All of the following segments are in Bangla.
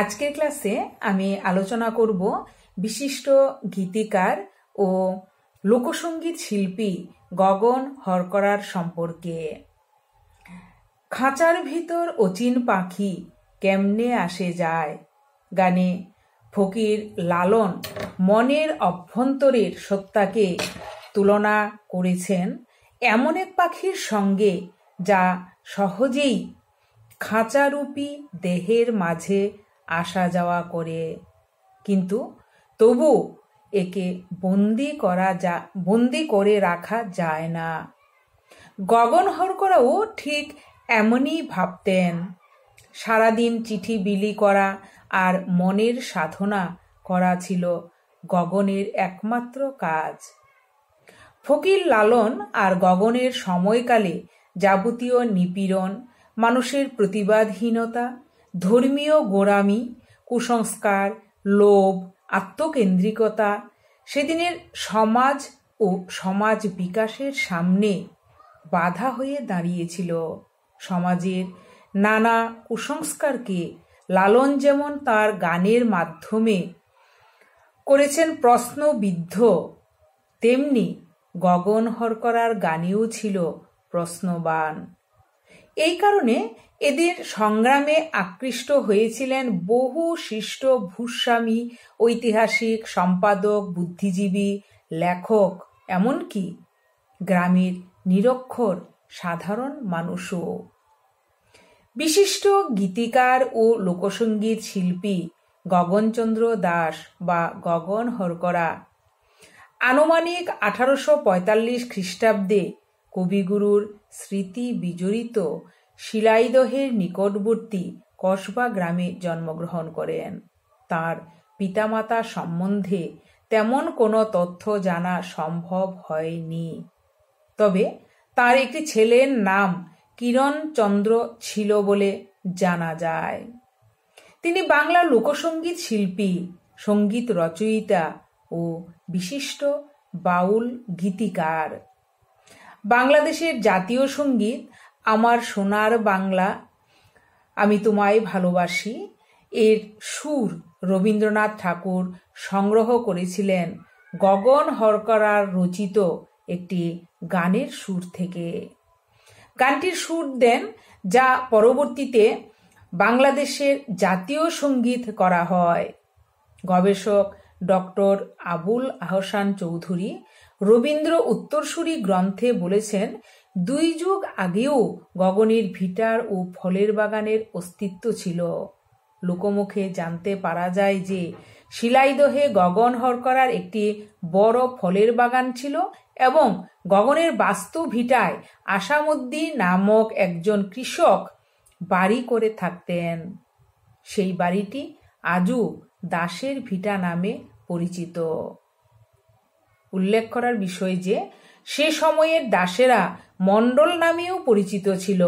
আজকের ক্লাসে আমি আলোচনা করব বিশিষ্ট গীতিকার ও লোকসঙ্গীত শিল্পী গগন হরকরার সম্পর্কে খাঁচার ভিতর অচিন পাখি কেমনে আসে যায় গানে ফকির লালন মনের অভ্যন্তরের সত্তাকে তুলনা করেছেন এমন এক পাখির সঙ্গে যা সহজেই খাঁচারূপী দেহের মাঝে আসা যাওয়া করে কিন্তু তবু একে বন্দি করা যা বন্দি করে রাখা যায় না গগন হরকরাও ঠিক এমনই ভাবতেন সারাদিন চিঠি বিলি করা আর মনের সাধনা করা ছিল গগনের একমাত্র কাজ ফকির লালন আর গগনের সময়কালে যাবতীয় নিপীড়ন মানুষের প্রতিবাদহীনতা ধর্মীয় গোড়ামি কুসংস্কার লোভ আত্মকেন্দ্রিকতা সেদিনের সমাজ ও সমাজ বিকাশের সামনে বাধা হয়ে দাঁড়িয়েছিল সমাজের নানা কুসংস্কারকে লালন যেমন তার গানের মাধ্যমে করেছেন প্রশ্নবিদ্ধ তেমনি গগন হরকরার গানেও ছিল প্রশ্নবান এই কারণে এদের সংগ্রামে আকৃষ্ট হয়েছিলেন বহু শিষ্ট ভূস্বামী ঐতিহাসিক সম্পাদক বুদ্ধিজীবী লেখক এমনকি গ্রামের নিরক্ষর সাধারণ মানুষও বিশিষ্ট গীতিকার ও লোকসঙ্গীত শিল্পী গগনচন্দ্র দাস বা গগন হরকরা আনুমানিক আঠারোশো পঁয়তাল্লিশ খ্রিস্টাব্দে কবিগুরুর স্মৃতি বিজড়িত শিলাইদহের নিকটবর্তী কসবা গ্রামে জন্মগ্রহণ করেন তার পিতামাতা সম্বন্ধে তেমন কোনো তথ্য জানা সম্ভব হয়নি তবে তার একটি ছেলের নাম কিরণ চন্দ্র ছিল বলে জানা যায় তিনি বাংলা লোকসঙ্গীত শিল্পী সঙ্গীত রচয়িতা ও বিশিষ্ট বাউল গীতিকার বাংলাদেশের জাতীয় সঙ্গীত আমার সোনার বাংলা আমি তোমায় ভালোবাসি এর সুর রবীন্দ্রনাথ ঠাকুর সংগ্রহ করেছিলেন গগন হরকরার রচিত একটি গানের সুর থেকে গানটির সুর দেন যা পরবর্তীতে বাংলাদেশের জাতীয় সঙ্গীত করা হয় গবেষক ডক্টর আবুল আহসান চৌধুরী রবীন্দ্র উত্তরসূরি গ্রন্থে বলেছেন দুই যুগ আগেও গগনের ভিটার ও ফলের বাগানের অস্তিত্ব ছিল লোকমুখে জানতে পারা যায় যে শিলাইদহে গগন করার একটি বড় ফলের বাগান ছিল এবং গগনের বাস্তু ভিটায় আসামুদ্দি নামক একজন কৃষক বাড়ি করে থাকতেন সেই বাড়িটি আজও দাসের ভিটা নামে পরিচিত উল্লেখ করার বিষয় যে সে সময়ের দাসেরা মণ্ডল নামেও পরিচিত ছিল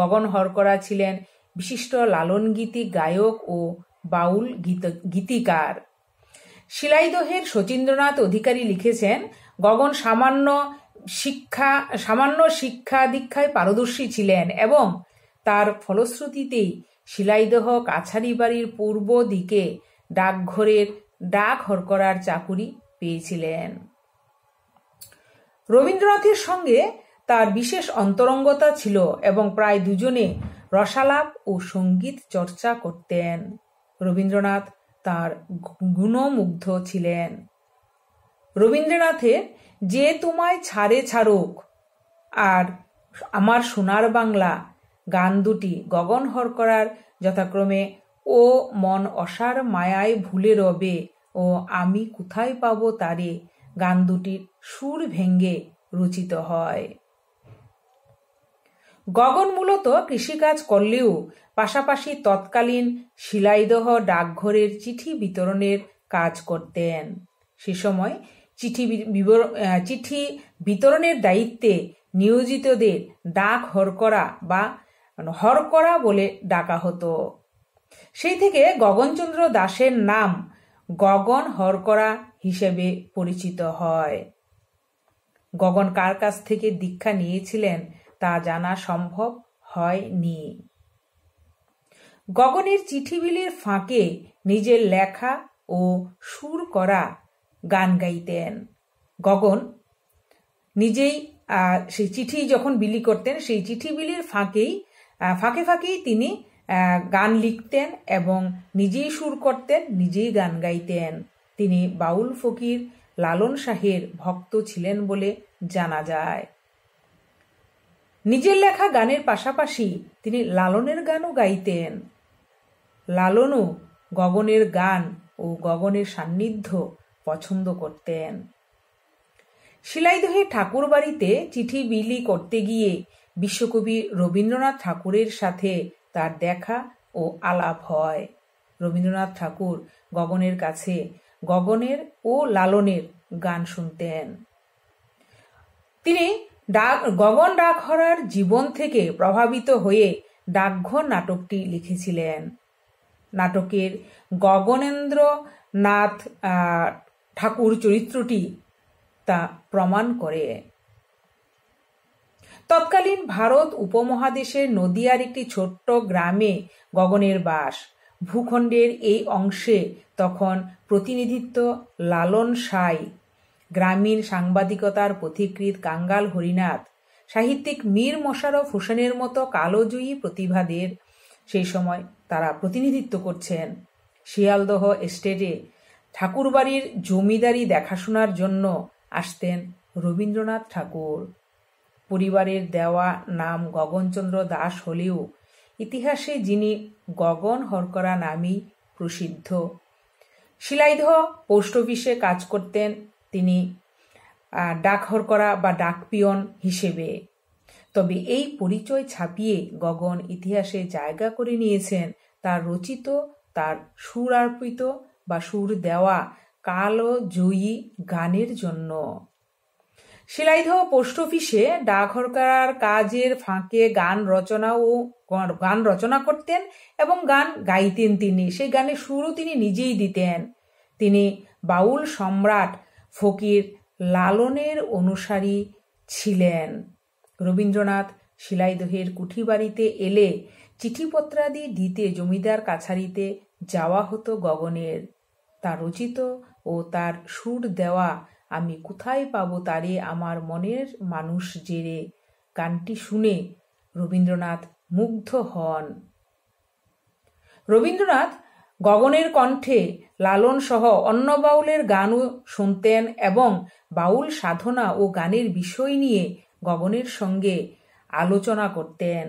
গগন হরকরা ছিলেন বিশিষ্ট লালনগীতি গায়ক ও বাউল গীতিকার শিলাইদহের শচীন্দ্রনাথ অধিকারী লিখেছেন গগন সামান্য শিক্ষা সামান্য শিক্ষা দীক্ষায় পারদর্শী ছিলেন এবং তার ফলশ্রুতিতেই শিলাইদহ কাছারি বাড়ির পূর্ব দিকে ডাকঘরের ডাক হরকরার চাকুরি পেয়েছিলেন রবীন্দ্রনাথের সঙ্গে তার বিশেষ অন্তরঙ্গতা ছিল এবং প্রায় দুজনে রসালাপ ও সঙ্গীত চর্চা করতেন রবীন্দ্রনাথ তার গুণমুগ্ধ ছিলেন রবীন্দ্রনাথের যে তোমায় ছাড়ে ছাড়ক আর আমার সোনার বাংলা গান দুটি গগন হর করার যথাক্রমে ও মন অসার মায়ায় ভুলে রবে ও আমি কোথায় পাবো তারে গান দুটির সুর ভেঙ্গে রচিত হয় গগন মূলত কৃষিকাজ করলেও পাশাপাশি তৎকালীন শিলাইদহ ডাকঘরের চিঠি বিতরণের কাজ করতেন সে সময় চিঠি চিঠি বিতরণের দায়িত্বে নিয়োজিতদের ডাক হরকরা বা হরকরা বলে ডাকা হতো সেই থেকে গগনচন্দ্র দাসের নাম গগন হরকরা হিসেবে পরিচিত হয় গগন কার কাছ থেকে দীক্ষা নিয়েছিলেন তা জানা সম্ভব হয়নি গগনের চিঠিবিলির ফাঁকে নিজের লেখা ও সুর করা গান গাইতেন গগন নিজেই সেই চিঠি যখন বিলি করতেন সেই চিঠি বিলির ফাঁকেই ফাঁকে ফাঁকেই তিনি গান লিখতেন এবং নিজেই সুর করতেন নিজেই গান গাইতেন তিনি বাউল ফকির লালন শাহের ভক্ত ছিলেন বলে জানা যায় নিজের লেখা গানের পাশাপাশি তিনি লালনের গানও গাইতেন লালনও গগনের গান ও গগনের সান্নিধ্য পছন্দ করতেন শিলাইদহে ঠাকুর বাড়িতে চিঠি বিলি করতে গিয়ে বিশ্বকবি রবীন্দ্রনাথ ঠাকুরের সাথে তার দেখা ও আলাপ হয় রবীন্দ্রনাথ ঠাকুর গগনের কাছে গগনের ও লালনের গান শুনতেন তিনি ডাক গগন ডাকহরার জীবন থেকে প্রভাবিত হয়ে ডাকঘর নাটকটি লিখেছিলেন নাটকের গগনেন্দ্র নাথ ঠাকুর চরিত্রটি তা প্রমাণ করে তৎকালীন ভারত উপমহাদেশের নদিয়ার একটি ছোট্ট গ্রামে গগনের বাস ভূখণ্ডের এই অংশে তখন প্রতিনিধিত্ব লালন সাই গ্রামীণ সাংবাদিকতার পথিকৃত কাঙ্গাল হরিনাথ সাহিত্যিক মীর মোশারফ হোসেনের মতো কালোজয়ী প্রতিভাদের সেই সময় তারা প্রতিনিধিত্ব করছেন শিয়ালদহ এস্টেটে ঠাকুরবাড়ির জমিদারি দেখাশোনার জন্য আসতেন রবীন্দ্রনাথ ঠাকুর পরিবারের দেওয়া নাম গগনচন্দ্র দাস হলেও ইতিহাসে যিনি গগন হরকরা নামই প্রসিদ্ধ শিলাইধ পোস্ট অফিসে কাজ করতেন তিনি ডাক হরকরা বা ডাকপিয়ন হিসেবে তবে এই পরিচয় ছাপিয়ে গগন ইতিহাসে জায়গা করে নিয়েছেন তার রচিত তার সুর বা সুর দেওয়া কালো জয়ী গানের জন্য শিলাইধ পোস্ট অফিসে করার কাজের ফাঁকে গান রচনাও গান রচনা করতেন এবং গান গাইতেন তিনি সেই গানের সুরও তিনি নিজেই দিতেন তিনি বাউল সম্রাট ফকির লালনের অনুসারী ছিলেন রবীন্দ্রনাথ শিলাইদহের কুঠিবাড়িতে এলে চিঠিপত্রাদি দিতে জমিদার কাছারিতে যাওয়া হতো গগনের তার রচিত ও তার সুর দেওয়া আমি কোথায় পাব তারে আমার মনের মানুষ জেরে গানটি শুনে রবীন্দ্রনাথ মুগ্ধ হন রবীন্দ্রনাথ গগনের কণ্ঠে লালন সহ অন্য বাউলের গানও শুনতেন এবং বাউল সাধনা ও গানের বিষয় নিয়ে গগনের সঙ্গে আলোচনা করতেন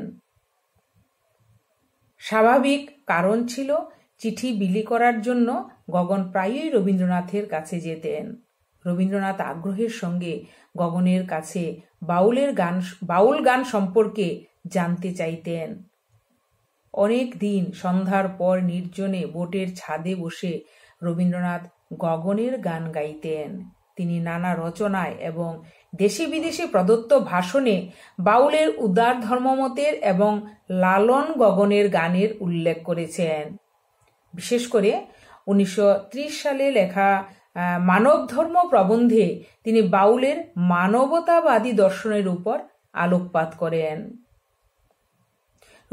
স্বাভাবিক কারণ ছিল চিঠি বিলি করার জন্য গগন প্রায়ই রবীন্দ্রনাথের কাছে যেতেন রবীন্দ্রনাথ আগ্রহের সঙ্গে গগনের কাছে বাউলের গান বাউল গান সম্পর্কে জানতে চাইতেন অনেক দিন সন্ধ্যার পর নির্জনে বোটের ছাদে বসে রবীন্দ্রনাথ গগনের গান গাইতেন তিনি নানা রচনায় এবং দেশি বিদেশি প্রদত্ত ভাষণে বাউলের উদার ধর্মমতের এবং লালন গগনের গানের উল্লেখ করেছেন বিশেষ করে উনিশশো সালে লেখা মানব ধর্ম প্রবন্ধে তিনি বাউলের মানবতাবাদী দর্শনের উপর আলোকপাত করেন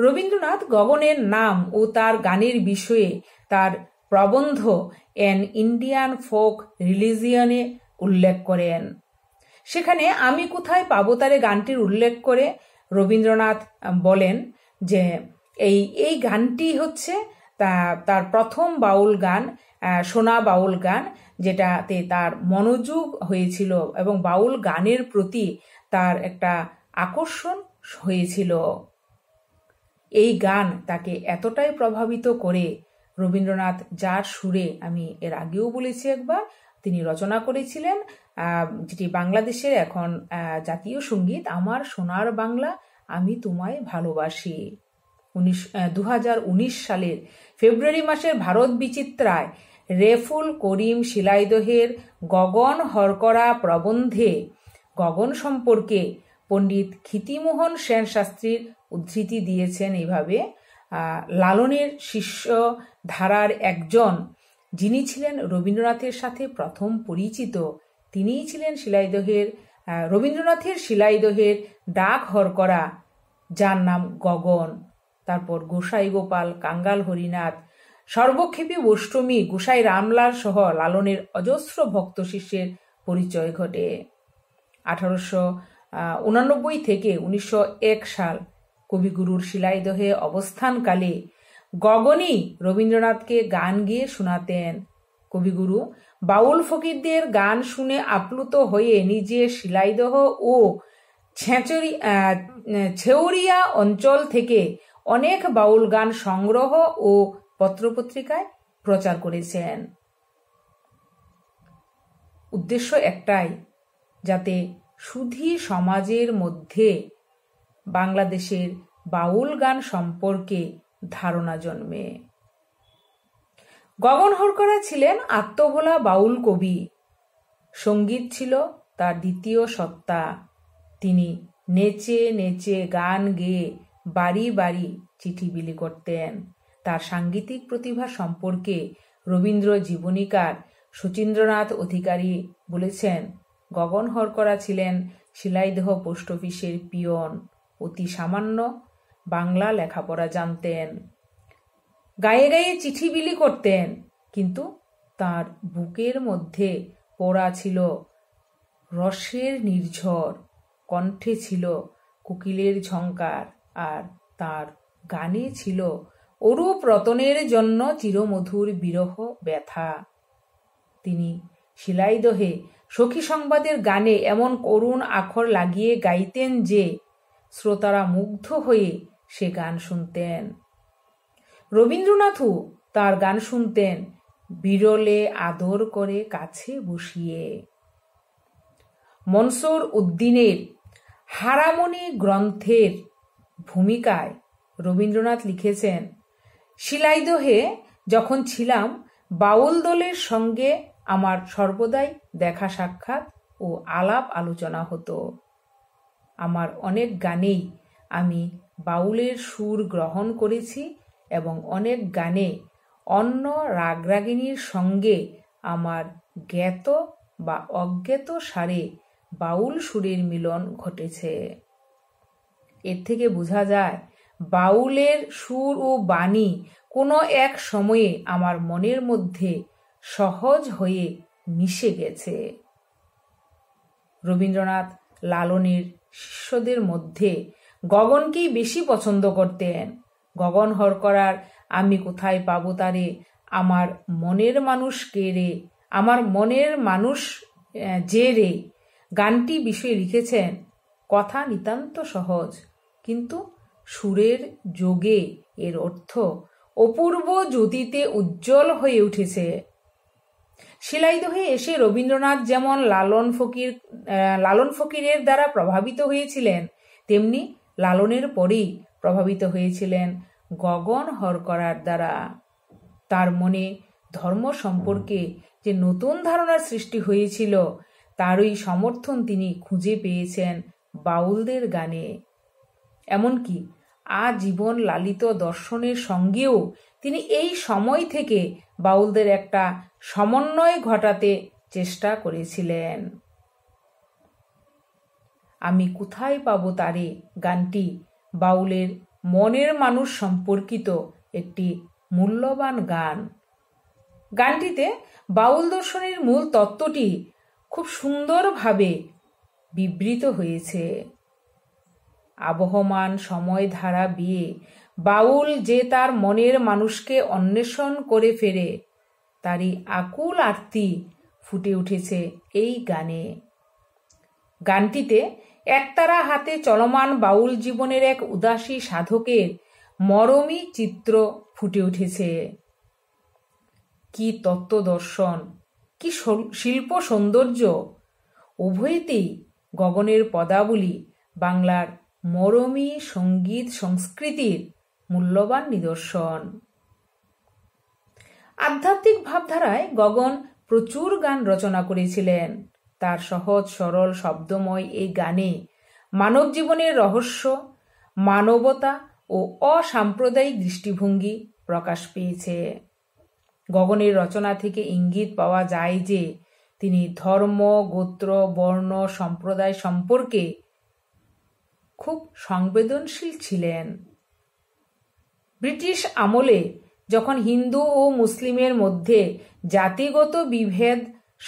রবীন্দ্রনাথ গগনের নাম ও তার গানের বিষয়ে তার প্রবন্ধ অ্যান ইন্ডিয়ান ফোক রিলিজিয়নে উল্লেখ করেন সেখানে আমি কোথায় পাবো তারে গানটির উল্লেখ করে রবীন্দ্রনাথ বলেন যে এই এই গানটি হচ্ছে তার প্রথম বাউল গান সোনা বাউল গান যেটাতে তার মনোযোগ হয়েছিল এবং বাউল গানের প্রতি তার একটা আকর্ষণ হয়েছিল এই গান তাকে এতটাই প্রভাবিত করে রবীন্দ্রনাথ যার সুরে আমি এর আগেও বলেছি একবার তিনি রচনা করেছিলেন যেটি বাংলাদেশের এখন জাতীয় সঙ্গীত আমার সোনার বাংলা আমি তোমায় ভালোবাসি উনিশ দু সালের ফেব্রুয়ারি মাসের ভারত বিচিত্রায় রেফুল করিম শিলাইদহের গগন হরকরা প্রবন্ধে গগন সম্পর্কে পণ্ডিত ক্ষিতিমোহন সেন শাস্ত্রীর উদ্ধৃতি দিয়েছেন এইভাবে লালনের শিষ্য ধারার একজন যিনি ছিলেন রবীন্দ্রনাথের সাথে প্রথম পরিচিত তিনিই ছিলেন শিলাইদহের রবীন্দ্রনাথের শিলাইদহের ডাক হরকরা যার নাম গগন তারপর গোসাই গোপাল কাঙ্গাল হরিনাথ সর্বক্ষেপী বৈষ্ণমী গোসাই রামলাল সহ লালনের অজস্র ভক্ত শিষ্যের পরিচয় ঘটে আঠারোশো উনানব্বই থেকে উনিশশো এক সাল কবিগুরুর শিলাইদহে অবস্থানকালে গগনই রবীন্দ্রনাথকে গান গিয়ে শোনাতেন কবিগুরু বাউল ফকিরদের গান শুনে আপ্লুত হয়ে নিজে শিলাইদহ ও ছেঁচরি ছেউরিয়া অঞ্চল থেকে অনেক বাউল গান সংগ্রহ ও পত্রপত্রিকায় প্রচার করেছেন উদ্দেশ্য একটাই যাতে সুধী সমাজের মধ্যে বাংলাদেশের বাউল গান সম্পর্কে ধারণা জন্মে গগন হরকরা ছিলেন আত্মভোলা বাউল কবি সঙ্গীত ছিল তার দ্বিতীয় সত্তা তিনি নেচে নেচে গান গেয়ে বাড়ি বাড়ি চিঠি বিলি করতেন তার সাংগীতিক প্রতিভা সম্পর্কে রবীন্দ্র জীবনীকার শচীন্দ্রনাথ অধিকারী বলেছেন গগন হরকরা ছিলেন শিলাইদহ পোস্ট অফিসের পিয়ন অতি সামান্য বাংলা লেখাপড়া জানতেন গায়ে গায়ে চিঠি বিলি করতেন কিন্তু তার বুকের মধ্যে পড়া ছিল রসের নির্ঝর কণ্ঠে ছিল কুকিলের ঝঙ্কার আর তার গানে ছিল অরূপ রতনের জন্য চিরমধুর বিরহ ব্যথা তিনি শিলাইদহে সখী সংবাদের গানে এমন করুণ আখর লাগিয়ে গাইতেন যে শ্রোতারা মুগ্ধ হয়ে সে গান শুনতেন রবীন্দ্রনাথও তার গান শুনতেন বিরলে আদর করে কাছে বসিয়ে মনসুর উদ্দিনের হারামনি গ্রন্থের ভূমিকায় রবীন্দ্রনাথ লিখেছেন শিলাইদহে যখন ছিলাম বাউল দলের সঙ্গে আমার সর্বদাই দেখা সাক্ষাৎ ও আলাপ আলোচনা হতো আমার অনেক গানেই আমি বাউলের সুর গ্রহণ করেছি এবং অনেক গানে অন্য রাগরাগিনীর সঙ্গে আমার জ্ঞাত বা অজ্ঞাত সারে বাউল সুরের মিলন ঘটেছে এর থেকে বোঝা যায় বাউলের সুর ও বাণী কোনো এক সময়ে আমার মনের মধ্যে সহজ হয়ে মিশে গেছে রবীন্দ্রনাথ লালনের শিষ্যদের মধ্যে গগনকেই বেশি পছন্দ করতেন গগন হর করার আমি কোথায় পাবো তারে আমার মনের মানুষ কে রে আমার মনের মানুষ যে রে গানটি বিষয়ে লিখেছেন কথা নিতান্ত সহজ কিন্তু সুরের যোগে এর অর্থ অপূর্ব জ্যোতিতে উজ্জ্বল হয়ে উঠেছে শিলাইদহে এসে রবীন্দ্রনাথ যেমন লালন ফকির লালন ফকিরের দ্বারা প্রভাবিত হয়েছিলেন তেমনি লালনের পরেই প্রভাবিত হয়েছিলেন গগন হর করার দ্বারা তার মনে ধর্ম সম্পর্কে যে নতুন ধারণার সৃষ্টি হয়েছিল তারই সমর্থন তিনি খুঁজে পেয়েছেন বাউলদের গানে এমনকি আজীবন লালিত দর্শনের সঙ্গেও তিনি এই সময় থেকে বাউলদের একটা সমন্বয় ঘটাতে চেষ্টা করেছিলেন আমি কোথায় পাবো তারে গানটি বাউলের মনের মানুষ সম্পর্কিত একটি মূল্যবান গান গানটিতে বাউল দর্শনের মূল তত্ত্বটি খুব সুন্দরভাবে বিবৃত হয়েছে আবহমান সময় ধারা বিয়ে বাউল যে তার মনের মানুষকে অন্বেষণ করে ফেরে তারই আকুল আরতি ফুটে উঠেছে এই গানে গানটিতে একতারা হাতে চলমান বাউল জীবনের এক উদাসী সাধকের মরমী চিত্র ফুটে উঠেছে কি তত্ত্ব দর্শন কি শিল্প সৌন্দর্য উভয়তেই গগনের পদাবলী বাংলার মরমী সঙ্গীত সংস্কৃতির মূল্যবান নিদর্শন আধ্যাত্মিক ভাবধারায় গগন প্রচুর গান রচনা করেছিলেন তার সহজ সরল শব্দময় এই গানে মানব জীবনের রহস্য মানবতা ও অসাম্প্রদায়িক দৃষ্টিভঙ্গি প্রকাশ পেয়েছে গগনের রচনা থেকে ইঙ্গিত পাওয়া যায় যে তিনি ধর্ম গোত্র বর্ণ সম্প্রদায় সম্পর্কে খুব সংবেদনশীল ছিলেন ব্রিটিশ আমলে যখন হিন্দু ও মুসলিমের মধ্যে জাতিগত বিভেদ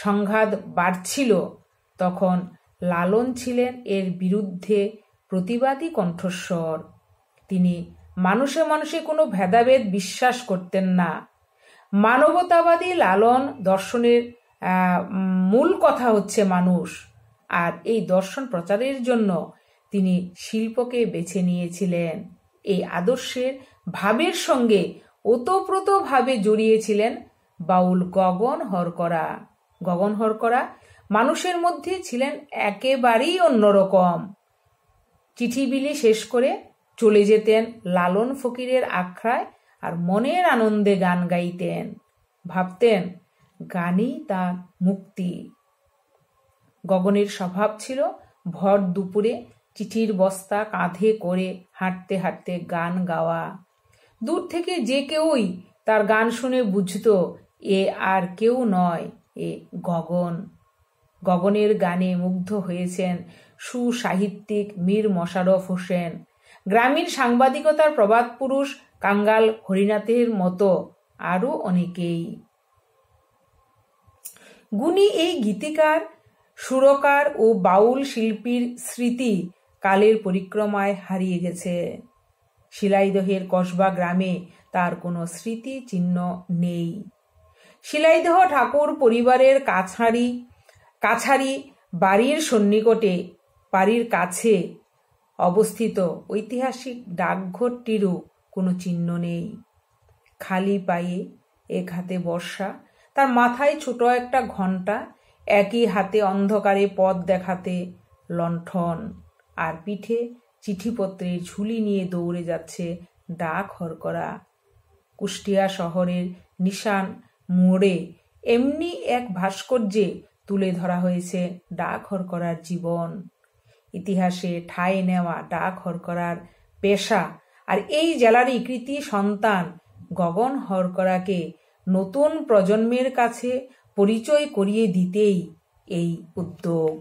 সংঘাত বাড়ছিল তখন লালন ছিলেন এর বিরুদ্ধে প্রতিবাদী কণ্ঠস্বর তিনি মানুষে মানুষে কোনো ভেদাভেদ বিশ্বাস করতেন না মানবতাবাদী লালন দর্শনের মূল কথা হচ্ছে মানুষ আর এই দর্শন প্রচারের জন্য তিনি শিল্পকে বেছে নিয়েছিলেন এই আদর্শের ভাবের সঙ্গে ওতপ্রোতভাবে জড়িয়েছিলেন বাউল গগন হরকরা গগন হরকরা মানুষের মধ্যে ছিলেন একেবারেই অন্যরকম চিঠি বিলি শেষ করে চলে যেতেন লালন ফকিরের আখড়ায় আর মনের আনন্দে গান গাইতেন ভাবতেন গানই তার মুক্তি গগনের স্বভাব ছিল ভর দুপুরে চিঠির বস্তা কাঁধে করে হাঁটতে হাঁটতে গান গাওয়া দূর থেকে যে কেউই তার গান শুনে বুঝত এ আর কেউ নয় এ গগন গগনের গানে মুগ্ধ হয়েছেন সুসাহিত্যিক মীর মশারফ হোসেন গ্রামীণ সাংবাদিকতার প্রবাদ পুরুষ কাঙ্গাল হরিনাথের মতো আরও অনেকেই গুণী এই গীতিকার সুরকার ও বাউল শিল্পীর স্মৃতি কালের পরিক্রমায় হারিয়ে গেছে শিলাইদহের কসবা গ্রামে তার কোনো স্মৃতি চিহ্ন নেই শিলাইদহ ঠাকুর পরিবারের কাছাড়ি কাছারি বাড়ির সন্নিকটে বাড়ির কাছে অবস্থিত ঐতিহাসিক ডাকঘরটিরও কোনো চিহ্ন নেই খালি পায়ে এক হাতে বর্ষা তার মাথায় ছোট একটা ঘন্টা একই হাতে অন্ধকারে পথ দেখাতে লণ্ঠন আর পিঠে চিঠিপত্রের ঝুলি নিয়ে দৌড়ে যাচ্ছে দা খরকরা কুষ্টিয়া শহরের নিশান মোড়ে এমনি এক ভাস্কর্যে তুলে ধরা হয়েছে ডা খরকরার জীবন ইতিহাসে ঠাঁই নেওয়া ডা খরকরার পেশা আর এই জেলারই কৃতি সন্তান গগন হরকরাকে নতুন প্রজন্মের কাছে পরিচয় করিয়ে দিতেই এই উদ্যোগ